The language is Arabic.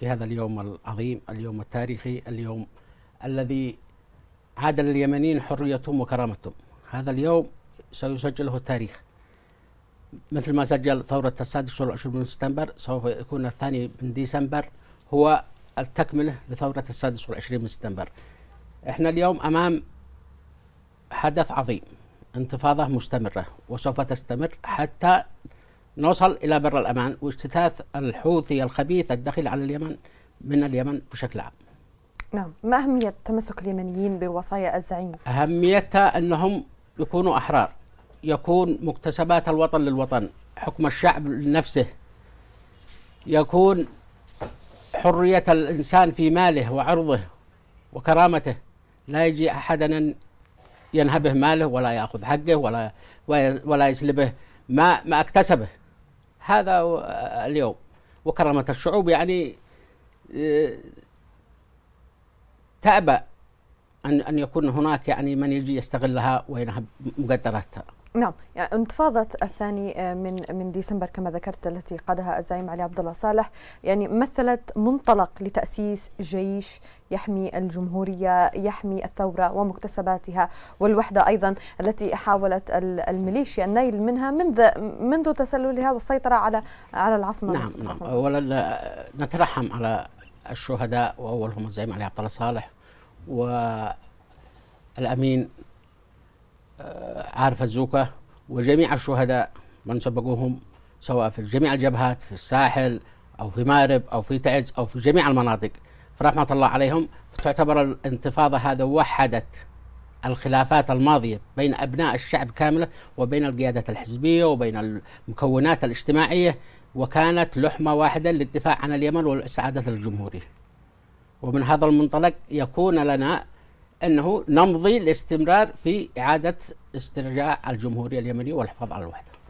في هذا اليوم العظيم اليوم التاريخي اليوم الذي عاد لليمنيين حريتهم وكرامتهم هذا اليوم سيسجله التاريخ مثل ما سجل ثورة السادس والعشرين من سبتمبر سوف يكون الثاني من ديسمبر هو التكملة لثورة السادس والعشرين من سبتمبر احنا اليوم أمام حدث عظيم انتفاضة مستمرة وسوف تستمر حتى نوصل إلى بر الأمان واجتثاث الحوثي الخبيث الدخيل على اليمن من اليمن بشكل عام نعم ما أهمية تمسك اليمنيين بوصايا الزعيم؟ أهميتها أنهم يكونوا أحرار يكون مكتسبات الوطن للوطن حكم الشعب لنفسه يكون حرية الإنسان في ماله وعرضه وكرامته لا يجي أحدا ينهبه ماله ولا يأخذ حقه ولا ولا يسلبه ما ما اكتسبه هذا اليوم وكرامة الشعوب يعني آه، تأبى أن أن يكون هناك يعني من يجي يستغلها وينهب مقدراتها نعم يعني انتفاضة الثاني آه، من من ديسمبر كما ذكرت التي قادها الزعيم علي عبد الله صالح يعني مثلت منطلق لتأسيس جيش يحمي الجمهورية يحمي الثورة ومكتسباتها والوحدة أيضا التي حاولت الميليشيا النيل منها منذ منذ تسللها والسيطرة على على العاصمة نعم نعم أولا نترحم على الشهداء وأولهم الزعيم علي عبد الله صالح والأمين عارف الزوكة وجميع الشهداء من سبقوهم سواء في جميع الجبهات في الساحل أو في مارب أو في تعز أو في جميع المناطق فرحمة الله عليهم تعتبر الانتفاضة هذا وحدت الخلافات الماضية بين أبناء الشعب كاملة وبين القيادات الحزبية وبين المكونات الاجتماعية وكانت لحمة واحدة للدفاع عن اليمن والسعادة الجمهورية ومن هذا المنطلق يكون لنا أنه نمضي لاستمرار في إعادة استرجاع الجمهورية اليمنية والحفاظ على الوحدة